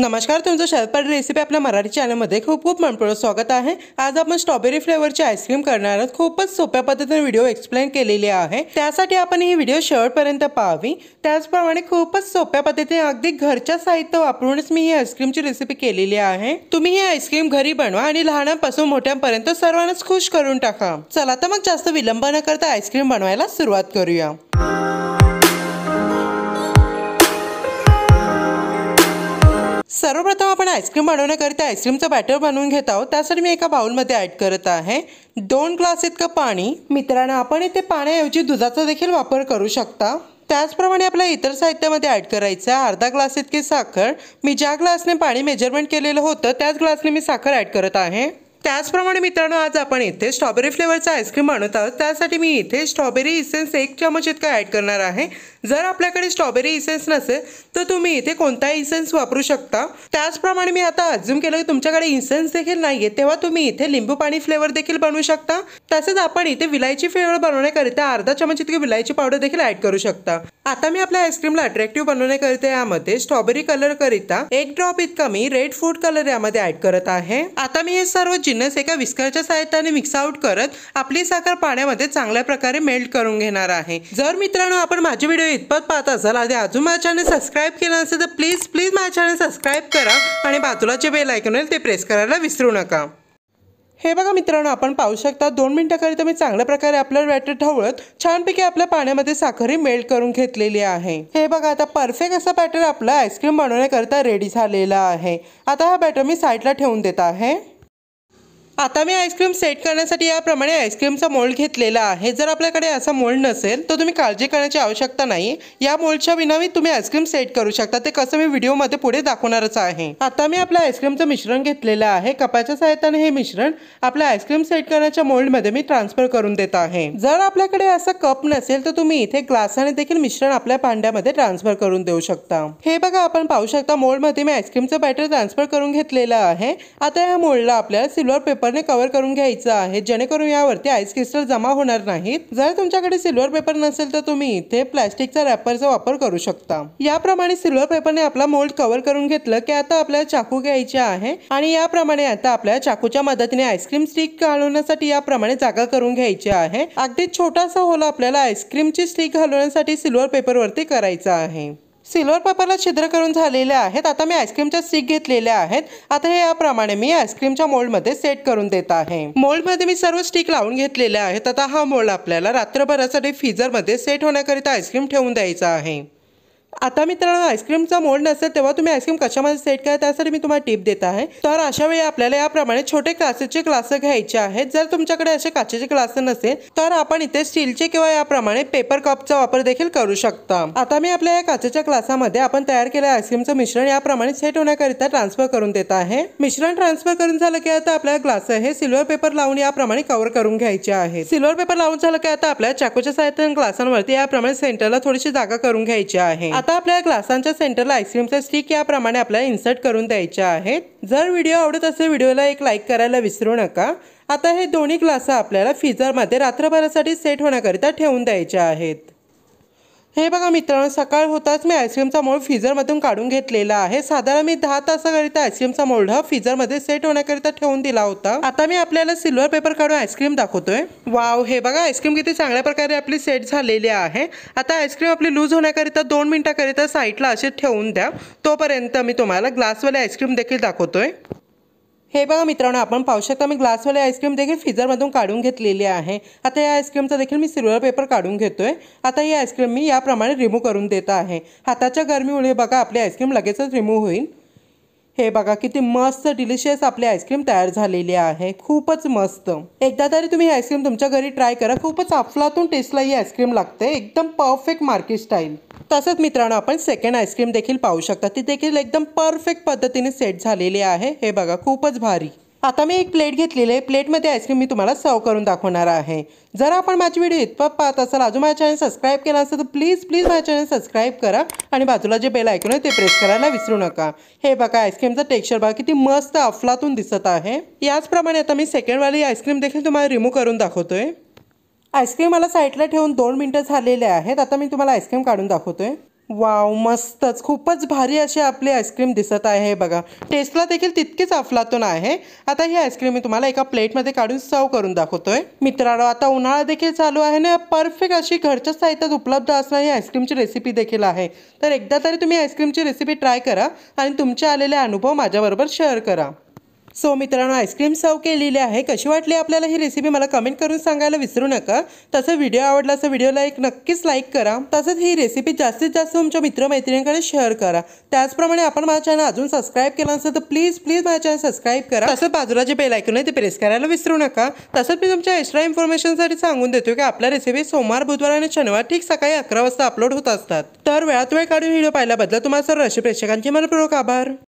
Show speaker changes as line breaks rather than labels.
नमस्कार तुमचं शरपाड रेसिपी आपल्या मराठी चॅनलमध्ये खूप खूप मनपूर्वक स्वागत आहे आज आपण स्ट्रॉबेरी फ्लेवरची आईस्क्रीम करणार आहोत खूपच सोप्या पद्धतीने व्हिडिओ एक्सप्लेन केलेली आहे त्यासाठी आपण ही व्हिडिओ शेवटपर्यंत पाहावी त्याचप्रमाणे खूपच सोप्या पद्धतीने अगदी घरच्या साहित्य वापरूनच मी ही आईस्क्रीमची रेसिपी केलेली आहे तुम्ही ही आईस्क्रीम घरी बनवा आणि लहानांपासून मोठ्यांपर्यंत सर्वांनाच खुश करून टाका चला तर मग जास्त विलंब न करता आईस्क्रीम बनवायला सुरुवात करूया सर्वप्रथम आपण आईस्क्रीम बनवण्याकरिता आईस्क्रीमचं बॅटर बनवून घेत आहोत त्यासाठी मी एका बाउलमध्ये ॲड करत आहे दोन ग्लास इतकं पाणी मित्रांनो आपण इथे पाण्याऐवजी दुधाचा देखील वापर करू शकता त्याचप्रमाणे आपल्या इतर साहित्यामध्ये ॲड करायचं आहे अर्धा ग्लास इतकी साखर मी ज्या ग्लासने पाणी मेजरमेंट केलेलं होतं त्याच ग्लासने मी साखर ॲड करत आहे त्याचप्रमाणे मित्रांनो आज आपण इथे स्ट्रॉबेरी फ्लेवरचा आईस्क्रीम बनवत आहोत त्यासाठी मी इथे स्ट्रॉबेरी इसेन्स एक चमच इतका ॲड करणार आहे जर आपल्याकडे स्ट्रॉबेरी इसेन्स नसेल तर तुम्ही इथे कोणताही इसेन्स वापरू शकता त्याचप्रमाणे मी आता अज्युम केलं की तुमच्याकडे इसेन्स देखील नाहीये तेव्हा तुम्ही इथे लिंबू पाणी फ्लेवर देखील बनवू शकता तसेच आपण इथे विलायची फ्लेवर बनवण्याकरिता अर्धा चमच इतकी विलायची पावडर देखील ॲड करू शकता आता मी आपल्या आईस्क्रीमला अट्रॅक्टिव्ह बनवण्याकरिता यामध्ये स्ट्रॉबेरी कलर करिता एक ड्रॉप इतका मी रेड फूड कलर यामध्ये ऍड करत आहे आता मी हे सर्व जिन्नस एका विस्करच्या सहाय्याने मिक्स आउट करत आपली साखर पाण्यामध्ये चांगल्या प्रकारे मेल्ट करून घेणार आहे जर मित्रांनो आपण माझे व्हिडिओ इतपत पाहत असाल आधी अजून माझ्या चॅनल सबस्क्राईब केलं असेल तर प्लीज प्लीज माझ्या चॅनल सबस्क्राईब करा आणि बाजूला जे बेल ऐकून होईल ते प्रेस करायला विसरू नका हे बघा मित्रांनो आपण पाहू शकता दोन मिनिटाकरिता मी चांगल्या प्रकारे आपलं बॅटर ढवळत छानपैकी आपल्या पाण्यामध्ये साखरी मेल्ट करून घेतलेली आहे हे बघा आता परफेक्ट असा बॅटर आपला आईस्क्रीम बनवण्याकरता रेडी झालेला आहे आता हा बॅटर मी साईडला ठेवून देत आहे आता मी आईस्क्रीम सेट करण्यासाठी याप्रमाणे आईस्क्रीमचा मोल्ड घेतलेला आहे जर आपल्याकडे असा मोल्ड नसेल तर तुम्ही काळजी करण्याची आवश्यकता नाही या मोल्डच्या विनावी तुम्ही आईस्क्रीम सेट करू शकता ते कसं मी व्हिडिओमध्ये पुढे दाखवणारच आहे आता मी आपल्या आईस्क्रीमचं मिश्रण घेतलेलं आहे कपाच्या सहाय्याने हे मिश्रण आपल्या आईस्क्रीम सेट करण्याच्या मोल्डमध्ये मी ट्रान्सफर करून देत आहे जर आपल्याकडे असा कप नसेल तर तुम्ही इथे ग्लासाने देखील मिश्रण आपल्या भांड्यामध्ये ट्रान्सफर करून देऊ शकता हे बघा आपण पाहू शकता मोल्ड मध्ये मी आईस्क्रीमचं बॅटर ट्रान्सफर करून घेतलेलं आहे आता या मोल्डला आपल्याला सिल्वर पेपर पेपरने कव्हर करून घ्यायचं आहे जेणेकरून यावरती आईस क्रिस्टल जमा होणार नाहीत जर तुमच्याकडे सिल्वर पेपर नसेल तर तुम्ही इथे प्लॅस्टिकचा रॅपरचा वापर करू शकता याप्रमाणे सिल्वर पेपरने आपला मोल्ड कव्हर करून घेतलं की आता आपल्याला चाकू घ्यायचे आहे आणि याप्रमाणे आता आपल्या चाकूच्या मदतीने आईस्क्रीम स्टिक घालवण्यासाठी याप्रमाणे जागा करून घ्यायची आहे अगदी छोटासा होल आपल्याला आईस्क्रीमची स्टिक घालवण्यासाठी सिल्वर पेपरवरती करायचा आहे सिल्वर पेपरला छिद्र करून झालेले आहेत आता मी आईस्क्रीमच्या स्टिक घेतलेल्या आहेत आता हे याप्रमाणे मी आईस्क्रीमच्या मोल्डमध्ये सेट करून देत आहे मोल्डमध्ये मी सर्व स्टिक लावून घेतलेल्या आहेत आता हा मोल्ड आपल्याला रात्रभरासाठी फ्रीजरमध्ये सेट होण्याकरिता आईस्क्रीम ठेवून द्यायचा आहे आता मित्रांनो आईस्क्रीमचा मोल्ड नसेल तेव्हा तुम्ही आईस्क्रीम कशामध्ये सेट करा त्यासाठी मी तुम्हाला टिप देत आहे तर अशा वेळी आपल्याला याप्रमाणे छोटे काचेचे ग्लास घ्यायचे आहेत जर तुमच्याकडे असे काचेचे ग्लास नसेल तर आपण इथे स्टीलचे किंवा याप्रमाणे पेपर कपचा वापर देखील करू शकता आता मी आपल्या या काचेच्या ग्लासामध्ये आपण तयार केलेल्या आईस्क्रीमचं मिश्रण याप्रमाणे सेट होण्याकरिता ट्रान्सफर करून देत आहे मिश्रण ट्रान्सफर करून झालं की आता आपल्याला ग्लास हे सिल्वर पेपर लावून याप्रमाणे कव्हर करून घ्यायचे आहे सिल्वर पेपर लावून झालं की आता आपल्या चाकूच्या साहित्य ग्लासांवरती याप्रमाणे सेंटरला थोडीशी जागा करून घ्यायची आहे आता आपल्या ग्लासांच्या सेंटरला आईस्क्रीमचा स्टिक याप्रमाणे आपल्याला इन्सर्ट करून द्यायच्या आहेत जर व्हिडिओ आवडत असेल व्हिडिओला एक लाईक करायला विसरू नका आता हे दोन्ही ग्लास आपल्याला फिजरमध्ये रात्रभरासाठी सेट होण्याकरिता ठेवून द्यायच्या आहेत हे बघा मित्रांनो सकाळ होताच मी आईस्क्रीमचा मोल्ड फ्रीजरमधून काढून घेतलेला आहे साधारण मी दहा तासाकरिता आईस्क्रीमचा मोल्ड फ्रीजरमध्ये सेट होण्याकरिता ठेवून दिला होता आता मी आपल्याला सिल्वर पेपर काढून आईस्क्रीम दाखवतोय वाव हे बघा आईस्क्रीम किती चांगल्या प्रकारे आपली सेट झालेली आहे आता आईस्क्रीम आपली लूज होण्याकरिता दोन मिनिटाकरिता साईडला असे ठेवून द्या तोपर्यंत मी तुम्हाला ग्लासवाले आईस्क्रीम देखील दाखवतोय हे बघा मित्रांनो आपण पाहू शकता मी ग्लासवाले आईस्क्रीम देखील फ्रीजरमधून काढून घेतलेली आहे आता या आईस्क्रीमचा देखील मी सिल्वर पेपर काढून घेतो आहे आता ही आईस्क्रीम मी याप्रमाणे रिमूव्ह करून देत आहे हाताच्या गरमीमुळे बघा आपली आईस्क्रीम लगेचच रिमूव्ह होईल हे बघा किती मस्त डिलिशियस आपली आईस्क्रीम तयार झालेली आहे खूपच मस्त एकदा तरी तुम्ही आईस्क्रीम तुमच्या घरी ट्राय करा खूपच अफलातून टेस्टला ही आईस्क्रीम लागते एकदम परफेक्ट मार्केट स्टाईल तसंच मित्रांनो आपण सेकंड आईस्क्रीम देखील पाहू शकता ती देखील एकदम परफेक्ट पद्धतीने सेट झालेली आहे हे बघा खूपच भारी आता मी एक प्लेट घेतलेली आहे प्लेटमध्ये आईस्क्रीम मी तुम्हाला सर्व करून दाखवणार आहे जर आपण माझी व्हिडिओ इतपत पाहत असाल अजून माझ्या चॅनल सबस्क्राईब केला असेल तर प्लीज प्लीज माझ्या चॅनल सबस्क्राईब करा आणि बाजूला जे बेल ऐकून आहे ते प्रेस करायला विसरू नका हे बघा आईस्क्रीमचं टेक्स्चर बघा किती मस्त अफलातून दिसत आहे याचप्रमाणे आता मी सेकंडवाली आईस्क्रीम देखील तुम्हाला रिमूव्ह करून दाखवतोय आईस्क्रीम मला साईडला ठेवून दोन मिनटं झालेले आहेत आता मी तुम्हाला आईस्क्रीम काढून दाखवतो आहे वाव मस्तच खूपच भारी अशी आपली आईस्क्रीम दिसत आहे बघा टेस्टला देखील तितकीच अफलातून आहे आता ही आईस्क्रीम मी तुम्हाला एका प्लेटमध्ये काढून सर्व करून दाखवतोय मित्रांनो आता उन्हाळा देखील चालू आहे ना परफेक्ट अशी घरच्या साहित्यात उपलब्ध असणारी ही आईस्क्रीमची रेसिपी देखील आहे तर एकदा तरी तुम्ही आईस्क्रीमची रेसिपी ट्राय करा आणि तुमचे आलेले अनुभव माझ्याबरोबर शेअर करा सो मित्रांनो आईस्क्रीम सर्व केलेली आहे कशी वाटली आपल्याला ही रेसिपी मला कमेंट करून सांगायला विसरू नका तसं व्हिडिओ आवडला तर व्हिडिओला एक नक्कीच लाईक करा तसंच ही रेसिपी जास्तीत जास्त तुमच्या मित्रमैत्रिणींकडे शेअर करा त्याचप्रमाणे आपण माझ्या चॅनल अजून सबस्क्राईब केलं असतं तर प्लीज प्लीज माझ्या चॅनल सबस्क्राईब करा तसंच बाजूला जे बेल ऐकून आहे ते प्रेस करायला विसरू नका तसंच मी तुमच्या एक्स्ट्रा इन्फॉर्मेशनसाठी सांगून देतो की आपल्या रेसिपी सोमवार बुधवार आणि शनिवार ठीक सकाळी अकरा वाजता अपलोड होत असतात तर वेळात वेळ काढून व्हिडिओ पाहिल्याबद्दल तुम्हाला सर रशी प्रेक्षकांचे मनपूर्वक आभार